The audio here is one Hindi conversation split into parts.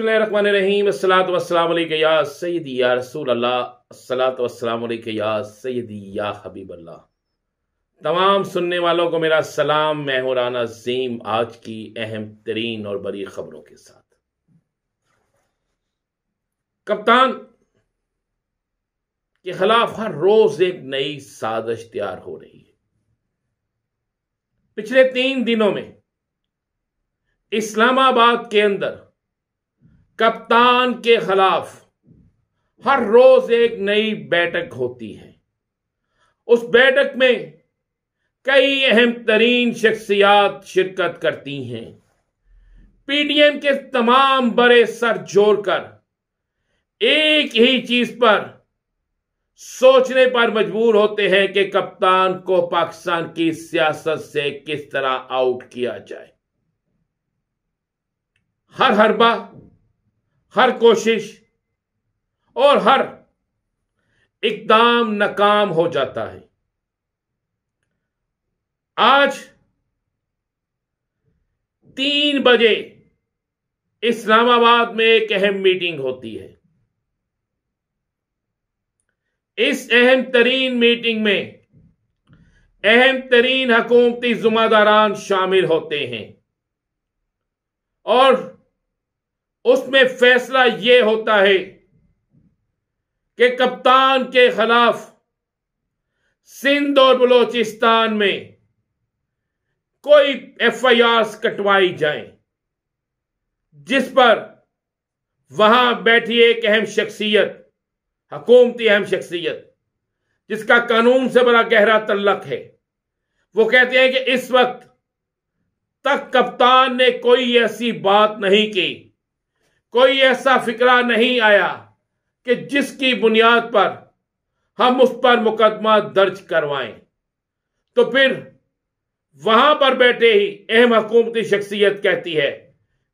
रसूल तमाम सुनने वालों को मेरा सलाम मैं हूं राना जीम आज की अहम तरीन और बड़ी खबरों के साथ कप्तान के खिलाफ हर रोज एक नई साजिश तैयार हो रही है पिछले तीन दिनों में इस्लामाबाद के अंदर कप्तान के खिलाफ हर रोज एक नई बैठक होती है उस बैठक में कई अहम तरीन शख्सियात शिरकत करती हैं पीडीएम के तमाम बड़े सर जोड़कर एक ही चीज पर सोचने पर मजबूर होते हैं कि कप्तान को पाकिस्तान की सियासत से किस तरह आउट किया जाए हर हरबा हर कोशिश और हर इकदाम नाकाम हो जाता है आज तीन बजे इस्लामाबाद में एक अहम मीटिंग होती है इस अहम तरीन मीटिंग में अहम तरीन हकूमती जुम्मेदारान शामिल होते हैं और उसमें फैसला यह होता है कि कप्तान के खिलाफ सिंध और बलोचिस्तान में कोई एफ आई आर कटवाई जाए जिस पर वहां बैठी एक अहम शख्सियत हकूमती अहम शख्सियत जिसका कानून से बड़ा गहरा तल्लक है वो कहते हैं कि इस वक्त तक कप्तान ने कोई ऐसी बात नहीं की कोई ऐसा फिक्रा नहीं आया कि जिसकी बुनियाद पर हम उस पर मुकदमा दर्ज करवाएं तो फिर वहां पर बैठे ही अहम हकूमती शख्सियत कहती है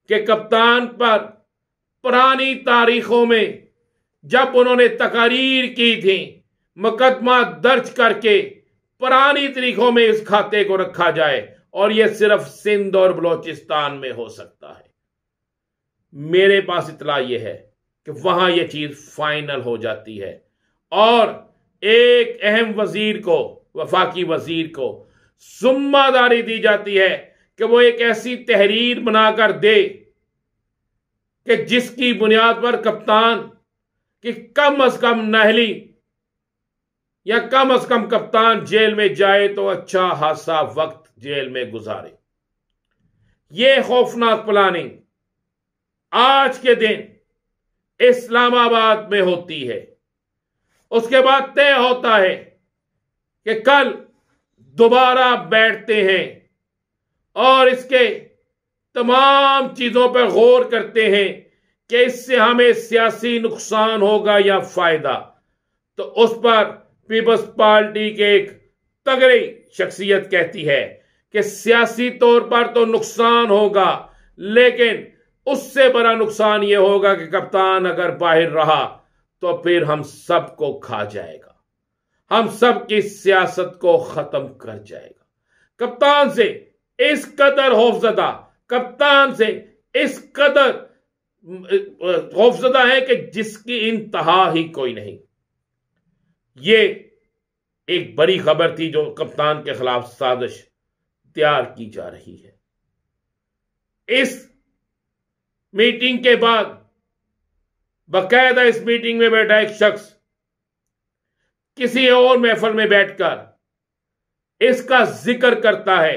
कि कप्तान पर पुरानी तारीखों में जब उन्होंने तकारीर की थी मुकदमा दर्ज करके पुरानी तारीखों में इस खाते को रखा जाए और यह सिर्फ सिंध और बलोचिस्तान में हो सकता है मेरे पास इतला यह है कि वहां यह चीज फाइनल हो जाती है और एक अहम वजीर को वफाकी वजीर को जुम्मादारी दी जाती है कि वो एक ऐसी तहरीर बनाकर दे कि जिसकी बुनियाद पर कप्तान कि कम अज कम नहली या कम अज कम कप्तान जेल में जाए तो अच्छा हादसा वक्त जेल में गुजारे ये खौफनाक प्लानिंग आज के दिन इस्लामाबाद में होती है उसके बाद तय होता है कि कल दोबारा बैठते हैं और इसके तमाम चीजों पर गौर करते हैं कि इससे हमें सियासी नुकसान होगा या फायदा तो उस पर पीपल्स पार्टी के एक तगड़ी शख्सियत कहती है कि सियासी तौर पर तो नुकसान होगा लेकिन उससे बड़ा नुकसान यह होगा कि कप्तान अगर बाहर रहा तो फिर हम सबको खा जाएगा हम सब की सियासत को खत्म कर जाएगा कप्तान से इस कदर होफजदा कप्तान से इस कदर होफजदा है कि जिसकी इंतहा ही कोई नहीं ये एक बड़ी खबर थी जो कप्तान के खिलाफ साजिश तैयार की जा रही है इस मीटिंग के बाद बकायदा इस मीटिंग में बैठा एक शख्स किसी और महफल में बैठकर इसका जिक्र करता है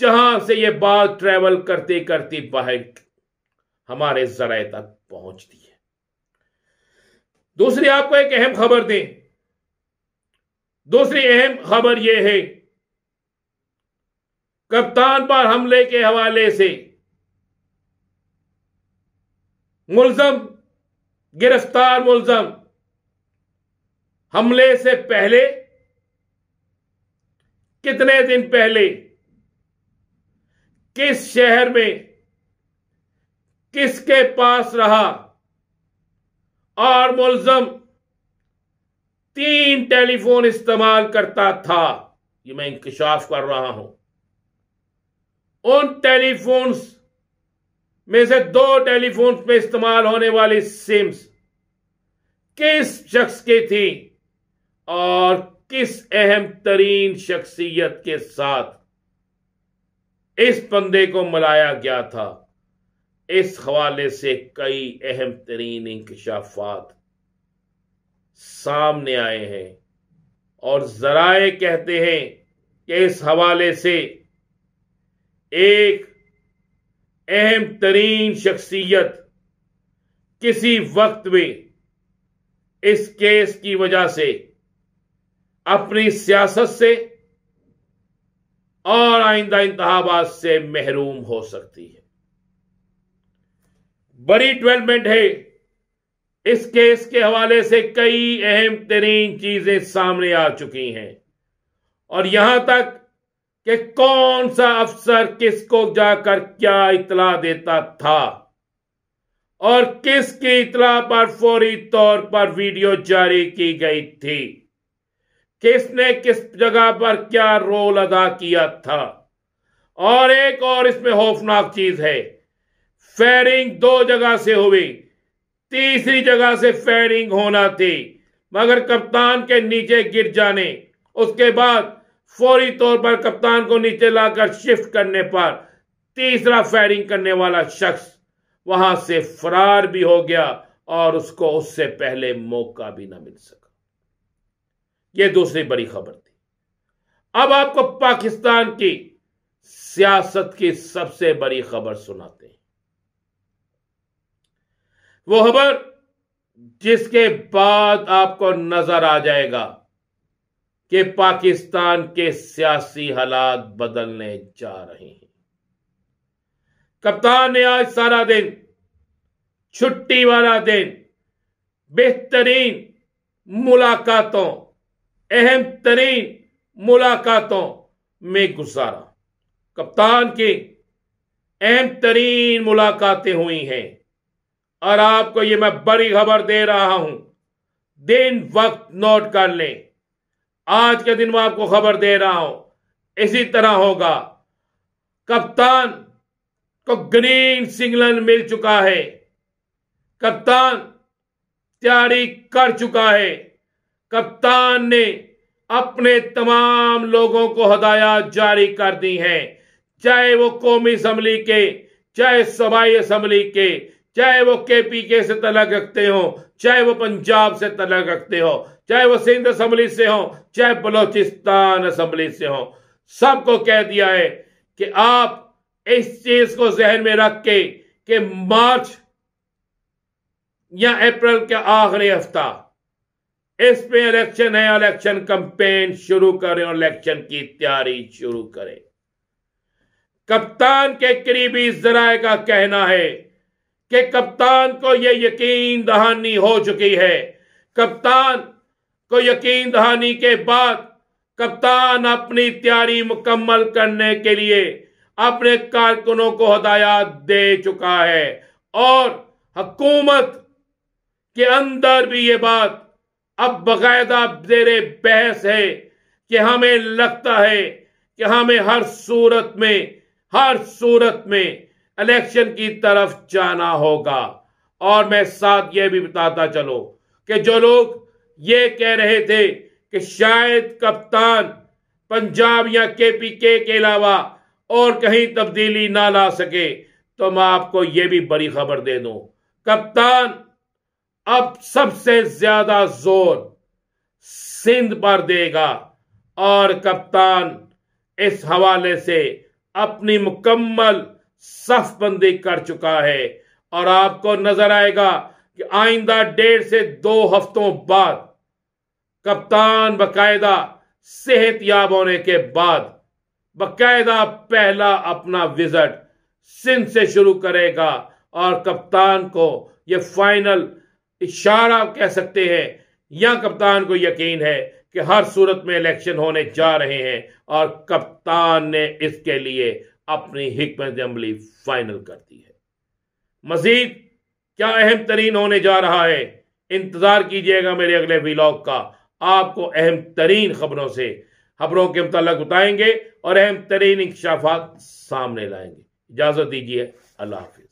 जहां से यह बात ट्रेवल करते करते बाहर हमारे जराए तक पहुंचती है दूसरी आपको एक अहम खबर दें दूसरी अहम खबर यह है कप्तान पर हमले के हवाले से मुलजम गिरफ्तार मुलजम हमले से पहले कितने दिन पहले किस शहर में किसके पास रहा और मुलजम तीन टेलीफोन इस्तेमाल करता था ये मैं इंकशाफ कर रहा हूं उन टेलीफोन्स में से दो टेलीफोन में इस्तेमाल होने वाली सिम्स किस शख्स की थी और किस अहम तरीन शख्सियत के साथ इस बंदे को मिलाया गया था इस हवाले से कई अहम तरीन इंकशाफात सामने आए हैं और जराए कहते हैं कि इस हवाले से एक अहम तरीन शख्सियत किसी वक्त में इस केस की वजह से अपनी सियासत से और आइंदा इंतहाबाद से महरूम हो सकती है बड़ी डेवलपमेंट है इस केस के हवाले से कई अहम तरीन चीजें सामने आ चुकी हैं और यहां तक कि कौन सा अफसर किसको जाकर क्या इतला देता था और किसकी इतला पर फौरी तौर पर वीडियो जारी की गई थी किसने किस जगह पर क्या रोल अदा किया था और एक और इसमें खौफनाक चीज है फायरिंग दो जगह से हुई तीसरी जगह से फायरिंग होना थी मगर कप्तान के नीचे गिर जाने उसके बाद फौरी तौर पर कप्तान को नीचे लाकर शिफ्ट करने पर तीसरा फायरिंग करने वाला शख्स वहां से फरार भी हो गया और उसको उससे पहले मौका भी ना मिल सका यह दूसरी बड़ी खबर थी अब आपको पाकिस्तान की सियासत की सबसे बड़ी खबर सुनाते हैं वो खबर जिसके बाद आपको नजर आ जाएगा कि पाकिस्तान के सियासी हालात बदलने जा रहे हैं कप्तान ने आज सारा दिन छुट्टी वाला दिन बेहतरीन मुलाकातों अहम तरीन मुलाकातों में गुजारा कप्तान की अहम तरीन मुलाकातें हुई हैं और आपको ये मैं बड़ी खबर दे रहा हूं दिन वक्त नोट कर लें आज के दिन मैं आपको खबर दे रहा हूं इसी तरह होगा कप्तान को ग्रीन सिग्नल मिल चुका है कप्तान तैयारी कर चुका है कप्तान ने अपने तमाम लोगों को हदायत जारी कर दी है चाहे वो कौमी असम्बली के चाहे सूबाई असम्बली के चाहे वो केपीके से तलाक रखते हो चाहे वो पंजाब से तलाक रखते हो चाहे वो सिंध असम्बली से हो चाहे बलोचिस्तान असम्बली से हो सबको कह दिया है कि आप इस चीज को जहन में रख के कि मार्च या अप्रैल के आखिरी हफ्ता इस पे इलेक्शन है इलेक्शन कंपेन शुरू करें और इलेक्शन की तैयारी शुरू करें कप्तान के करीबी जराए का कहना है कि कप्तान को यह यकीन दहानी हो चुकी है कप्तान को यकीन दहानी के बाद कप्तान अपनी तैयारी मुकम्मल करने के लिए अपने कारकुनों को हदायत दे चुका है और हकूमत के अंदर भी ये बात अब बाकायदा जेर बहस है कि हमें लगता है कि हमें हर सूरत में हर सूरत में इलेक्शन की तरफ जाना होगा और मैं साथ ये भी बताता चलो कि जो लोग ये कह रहे थे कि शायद कप्तान पंजाब या केपीके के अलावा और कहीं तब्दीली ना ला सके तो मैं आपको यह भी बड़ी खबर दे दू कप्तान अब सबसे ज्यादा जोर सिंध पर देगा और कप्तान इस हवाले से अपनी मुकम्मल सफ बंदी कर चुका है और आपको नजर आएगा कि आइंदा डेढ़ से दो हफ्तों बाद कप्तान बकायदा सेहत याब होने के बाद बकायदा पहला अपना विजिट सिंध से शुरू करेगा और कप्तान को यह फाइनल इशारा कह सकते हैं या कप्तान को यकीन है कि हर सूरत में इलेक्शन होने जा रहे हैं और कप्तान ने इसके लिए अपनी हमत अमली फाइनल कर दी है मजीद क्या अहम तरीन होने जा रहा है इंतजार कीजिएगा मेरे अगले व्लॉग का आपको अहम तरीन खबरों से खबरों के मुताल उठाएंगे और अहम तरीन इंकशाफात सामने लाएंगे इजाज़त दीजिए अल्लाह हाफिज